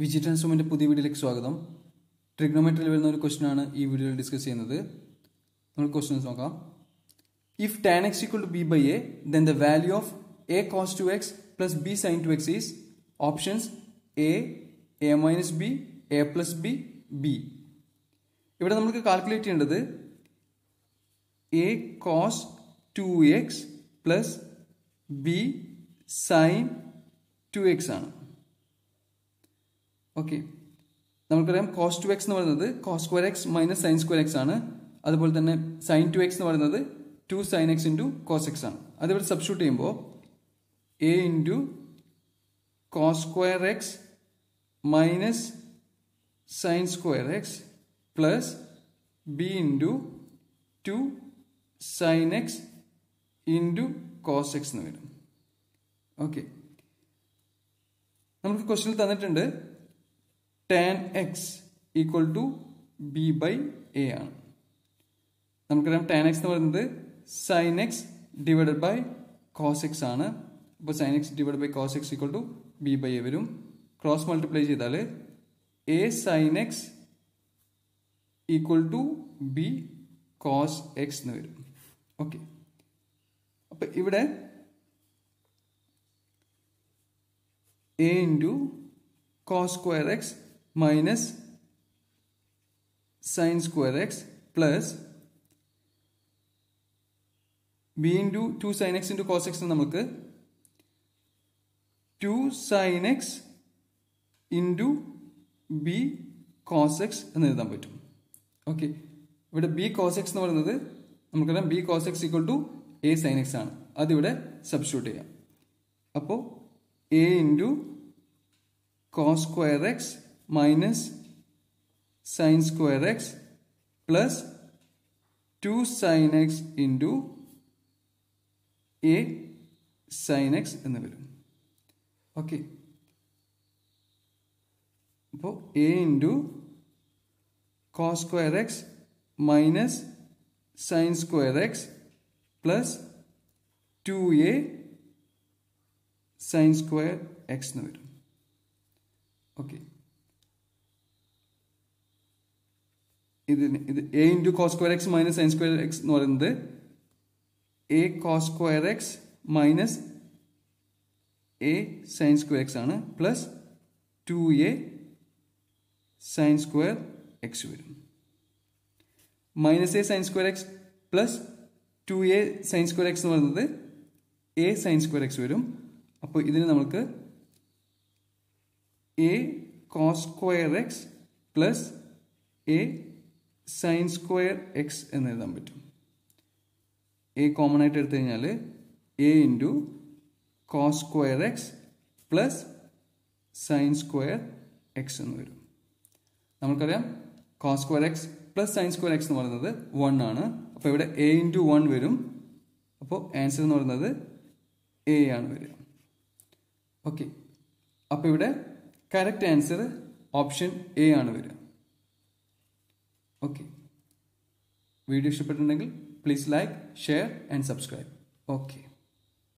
വിജിറ്റൻസ് റൂമിൻ്റെ പുതിയ വീഡിയോയിലേക്ക് സ്വാഗതം ട്രിഗ്നോമെട്രിയിൽ വരുന്ന ഒരു ക്വസ്റ്റൻ ഈ വീഡിയോയിൽ ഡിസ്കസ് ചെയ്യുന്നത് നമ്മൾ ക്വസ്റ്റ്യൻസ് നോക്കാം if tan x equal to b by a then the value of a cos two x plus b sine two x is options a a minus b a plus b b ഇവിടെ നമുക്ക് calculate ചെയ്യേണ്ടത് a cos two x plus b sine two x ആണ് okay നമുക്കറിയാം cos two x എന്ന് പറയുന്നത് cos square x minus sine square x ആണ് അതുപോലെ തന്നെ സൈൻ ടു എക്സ് എന്ന് പറയുന്നത് two sine x into cos x ആണ് അതേപോലെ സബ്സ്റ്റ്യൂട്ട് ചെയ്യുമ്പോൾ a into cos square x minus sine square x plus b into two sine x into cos x എന്ന് വരും ഓക്കെ നമുക്ക് ക്വസ്റ്റ്യൻ തന്നിട്ടുണ്ട് tan x equal to b by a ആണ് നമുക്കറിയാം tan x എന്ന് പറയുന്നത് sine x divided by cos x ആണ് അപ്പോൾ sine x divide by cos x equal to b by a വരും ക്രോസ് മൾട്ടിപ്ലൈ ചെയ്താൽ a sine x equal to b cos x എന്ന് വരും ഓക്കെ അപ്പം ഇവിടെ a into cos square x minus sin square x plus b into two sine x into cos x നമുക്ക് two sine x into b cos x എന്ന് എഴുതാൻ പറ്റും okay ഇവിടെ B cos x എന്ന് പറയുന്നത് നമുക്കറിയാം b cos x equal to a sine x ആണ് അതിവിടെ സബ്സ്റ്റിറ്റ്യൂട്ട് ചെയ്യാം അപ്പോൾ a into cos square x minus sine square x plus 2 sin x into a sin x എന്ന് വരും ഓക്കെ അപ്പോൾ a into cos square x minus sine square x plus two a sine square x എന്ന് വരും okay ഇതിന് ഇത് a into cos square x minus sine square x എന്ന് പറയുന്നത് a cos square x minus a sine square x ആണ് plus two a sine square x വരും minus a sine square x plus two a sine square x എന്ന് പറയുന്നത് A sine square x വരും അപ്പോൾ ഇതിന് നമുക്ക് a cos square x plus a sine square x എന്ന് എഴുതാൻ പറ്റും എ കോമൺ ആയിട്ട് എടുത്തു കഴിഞ്ഞാൽ a into cos square x plus sine square x എന്ന് വരും നമുക്കറിയാം cos square x plus sine square x എന്ന് പറയുന്നത് വൺ ആണ് അപ്പോൾ ഇവിടെ എ ഇൻറ്റു വൺ വരും അപ്പോൾ ആൻസർ എന്ന് പറയുന്നത് എ ആണ് വരിക ഓക്കെ അപ്പോൾ ഇവിടെ കറക്റ്റ് ആൻസർ ഓപ്ഷൻ എ ആണ് വരിക ഓക്കെ വീഡിയോ ഇഷ്ടപ്പെട്ടിട്ടുണ്ടെങ്കിൽ please like share and subscribe okay